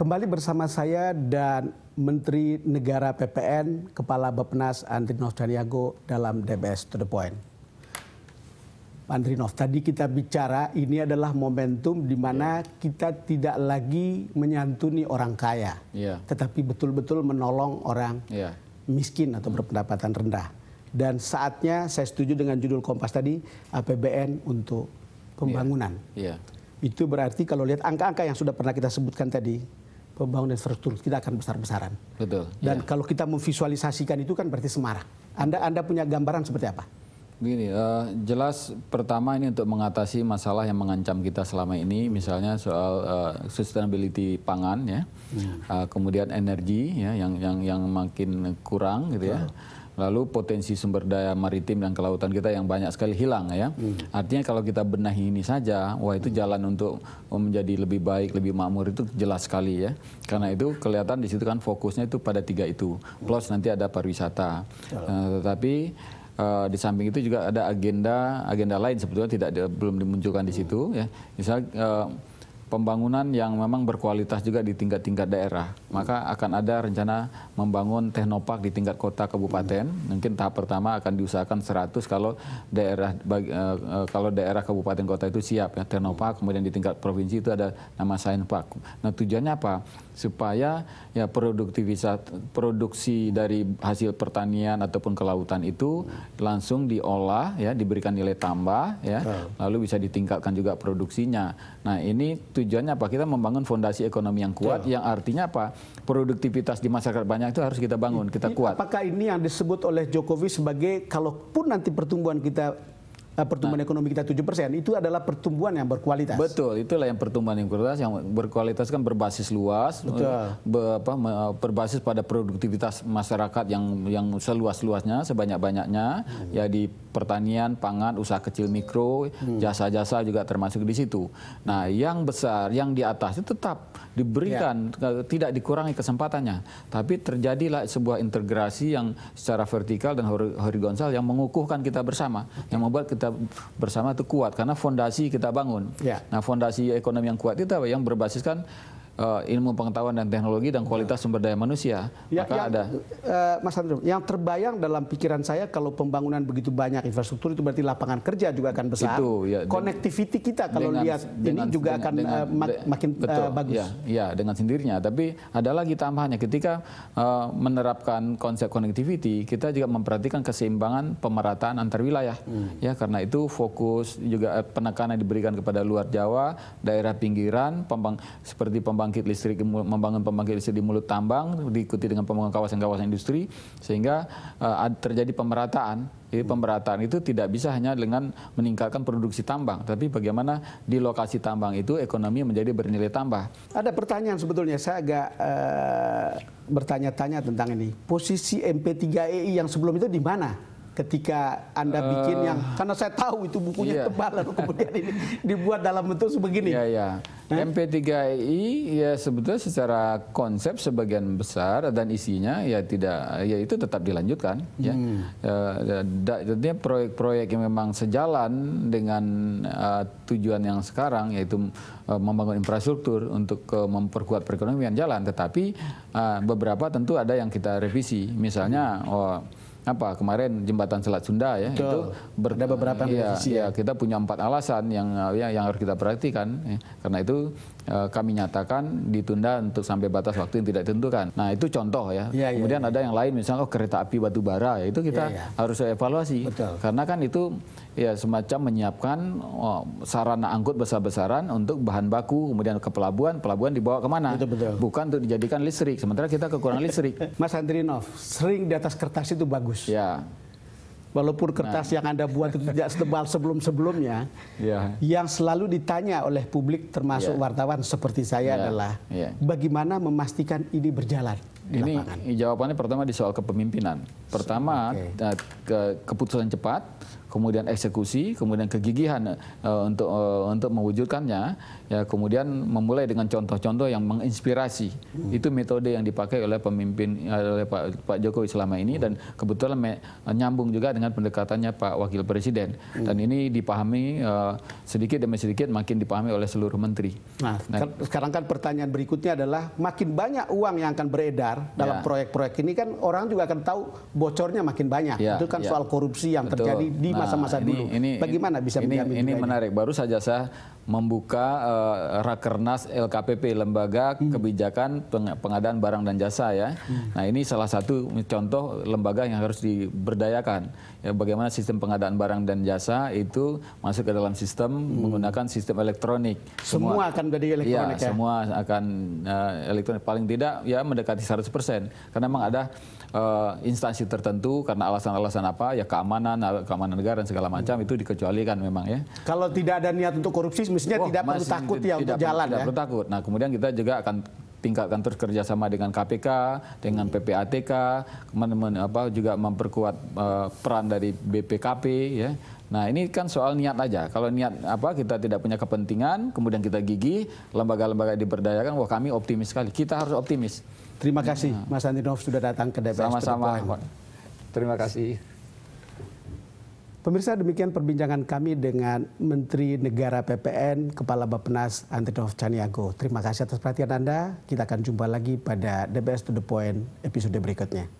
Kembali bersama saya dan Menteri Negara PPN, Kepala Bapenas Andrinov Caniago dalam DBS To The Point. Andrinov, tadi kita bicara ini adalah momentum di mana iya. kita tidak lagi menyantuni orang kaya, yeah. tetapi betul-betul menolong orang yeah. miskin atau berpendapatan rendah. Dan saatnya saya setuju dengan judul Kompas tadi, APBN untuk iya. pembangunan. Yeah. Yeah. Itu berarti kalau lihat angka-angka yang sudah pernah kita sebutkan tadi, pembangunan infrastruktur tidak akan besar-besaran. Betul. Dan ya. kalau kita memvisualisasikan itu kan berarti Semarang. Anda Anda punya gambaran seperti apa? Begini, uh, jelas pertama ini untuk mengatasi masalah yang mengancam kita selama ini, misalnya soal uh, sustainability pangan ya, hmm. uh, kemudian energi ya yang yang yang makin kurang gitu ya. Lalu potensi sumber daya maritim dan kelautan kita yang banyak sekali hilang ya. Hmm. Artinya kalau kita benahi ini saja, wah itu jalan untuk menjadi lebih baik, lebih makmur itu jelas sekali ya. Karena itu kelihatan di situ kan fokusnya itu pada tiga itu. Plus nanti ada pariwisata. Uh, tetapi uh, di samping itu juga ada agenda agenda lain sebetulnya tidak di, belum dimunculkan di situ ya. Misal uh, pembangunan yang memang berkualitas juga di tingkat-tingkat daerah. Maka akan ada rencana membangun teknopark di tingkat kota kabupaten. Mungkin tahap pertama akan diusahakan 100 kalau daerah eh, eh, kalau daerah kabupaten kota itu siap ya teknopark. Kemudian di tingkat provinsi itu ada nama science park. Nah tujuannya apa? Supaya ya produktivitas produksi dari hasil pertanian ataupun kelautan itu langsung diolah ya diberikan nilai tambah ya. Lalu bisa ditingkatkan juga produksinya. Nah ini tujuannya apa? Kita membangun fondasi ekonomi yang kuat, Tuh. yang artinya apa? Produktivitas di masyarakat banyak itu harus kita bangun, kita kuat. Apakah ini yang disebut oleh Jokowi sebagai kalaupun nanti pertumbuhan kita Nah, pertumbuhan ekonomi kita 7%, itu adalah pertumbuhan yang berkualitas. Betul, itulah yang pertumbuhan yang berkualitas. Yang berkualitas kan berbasis luas, be, apa, berbasis pada produktivitas masyarakat yang yang seluas-luasnya, sebanyak-banyaknya, hmm. ya di pertanian, pangan, usaha kecil mikro, hmm. jasa-jasa hmm. juga termasuk di situ. Nah, yang besar, yang di atas itu tetap diberikan, ya. tidak dikurangi kesempatannya. Tapi terjadilah sebuah integrasi yang secara vertikal dan horizontal yang mengukuhkan kita bersama, yang membuat kita bersama itu kuat karena fondasi kita bangun. Ya. Nah, fondasi ekonomi yang kuat itu apa? Yang berbasiskan uh, ilmu pengetahuan dan teknologi dan kualitas sumber daya manusia. Ya, Maka yang, ada. Uh, Mas Andrew, yang terbayang dalam pikiran saya kalau pembangunan begitu banyak infrastruktur itu berarti lapangan kerja juga akan besar. Itu, ya, Connectivity kita kalau dengan, lihat dengan, ini juga dengan, akan dengan, uh, makin betul, uh, bagus. Ya, ya, dengan sendirinya. Tapi ada lagi tambahannya ketika uh, menerapkan konsep connectivity, kita juga memperhatikan keseimbangan pemerataan antar wilayah. Hmm. Ya, karena itu fokus juga penekanan diberikan kepada luar Jawa, daerah pinggiran, pembang seperti pembangunan pembangkit listrik membangun pembangkit listrik di mulut tambang diikuti dengan pembangunan kawasan-kawasan industri sehingga uh, terjadi pemerataan jadi pemerataan itu tidak bisa hanya dengan meningkatkan produksi tambang, tapi bagaimana di lokasi tambang itu ekonomi menjadi bernilai tambah. Ada pertanyaan sebetulnya, saya agak uh, bertanya-tanya tentang ini. Posisi MP3EI yang sebelum itu di mana? ketika Anda eh. bikin yang karena saya tahu itu bukunya iya. tebal lalu kemudian ini dibuat dalam bentuk sebegini. Iya, iya. MP3I ya sebetulnya secara konsep sebagian besar dan isinya ya tidak ya itu tetap dilanjutkan ya. hmm. ya. proyek-proyek yang memang sejalan dengan uh, tujuan yang sekarang yaitu uh, membangun infrastruktur untuk uh, memperkuat perekonomian jalan tetapi uh, beberapa tentu ada yang kita revisi misalnya oh apa kemarin jembatan Selat Sunda ya Betul. itu ber, ada beberapa iya, ya, ya. ya kita punya empat alasan yang ya, yang harus kita perhatikan ya. karena itu eh, kami nyatakan ditunda untuk sampai batas waktu yang tidak ditentukan nah itu contoh ya, ya kemudian ya, ada yang lain misalnya oh kereta api batu bara ya itu kita iya, harus evaluasi Betul. karena kan itu ya semacam menyiapkan oh, sarana angkut besar-besaran untuk bahan baku kemudian ke pelabuhan pelabuhan dibawa kemana itu betul. bukan untuk dijadikan listrik sementara kita kekurangan listrik Mas Andrinov sering di atas kertas itu bagus ya walaupun kertas nah. yang anda buat itu tidak setebal sebelum-sebelumnya ya. yang selalu ditanya oleh publik termasuk ya. wartawan seperti saya ya. adalah ya. bagaimana memastikan ini berjalan ini lapangan? jawabannya pertama di soal kepemimpinan. Pertama okay. ke, keputusan cepat, kemudian eksekusi, kemudian kegigihan uh, untuk uh, untuk mewujudkannya, ya kemudian memulai dengan contoh-contoh yang menginspirasi. Hmm. Itu metode yang dipakai oleh pemimpin e, oleh Pak, Pak Jokowi selama ini hmm. dan kebetulan me, nyambung juga dengan pendekatannya Pak Wakil Presiden. Hmm. Dan ini dipahami uh, sedikit demi sedikit makin dipahami oleh seluruh menteri. Nah, nah, kan sekarang kan pertanyaan berikutnya adalah makin banyak uang yang akan beredar dalam ya. proyek-proyek ya. ini kan orang juga akan tahu bocornya makin banyak. Ya, itu kan ya. soal korupsi yang Betul. terjadi di nah, masa-masa nah, dulu. Ini, Bagaimana bisa ini, ini menarik. Baru saja saya membuka uh, rakernas LKPP lembaga hmm. kebijakan Peng pengadaan barang dan jasa ya. Hmm. Nah ini salah satu contoh lembaga yang harus diberdayakan. Ya, bagaimana sistem pengadaan barang dan jasa itu masuk ke dalam sistem hmm. menggunakan sistem elektronik. Semua, semua akan jadi elektronik ya. ya? Semua akan uh, elektronik paling tidak ya mendekati 100% karena memang ada uh, instansi tertentu karena alasan-alasan apa ya keamanan keamanan negara dan segala macam hmm. itu dikecualikan memang ya. Kalau tidak ada niat untuk korupsi Maksudnya oh, tidak perlu takut ya tidak, untuk jalan tidak ya. perlu takut. Nah, kemudian kita juga akan tingkatkan terus kerjasama dengan KPK, dengan PPATK, kemudian apa juga memperkuat uh, peran dari BPKP ya. Nah ini kan soal niat aja. Kalau niat apa kita tidak punya kepentingan, kemudian kita gigi, lembaga-lembaga diberdayakan, wah kami optimis sekali. Kita harus optimis. Terima kasih ya. Mas Antinov sudah datang ke DPR. Sama-sama. Terima kasih. Pemirsa demikian perbincangan kami dengan Menteri Negara PPN Kepala Bappenas Antinov Caniago. Terima kasih atas perhatian Anda. Kita akan jumpa lagi pada DBS to the Point episode berikutnya.